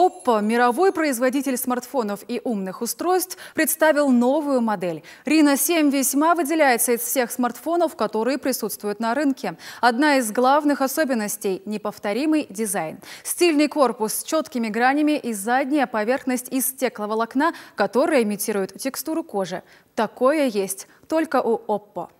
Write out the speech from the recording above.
Oppo, мировой производитель смартфонов и умных устройств, представил новую модель. Reno 7 весьма выделяется из всех смартфонов, которые присутствуют на рынке. Одна из главных особенностей – неповторимый дизайн. Стильный корпус с четкими гранями и задняя поверхность из стекловолокна, которая имитирует текстуру кожи. Такое есть только у Oppo.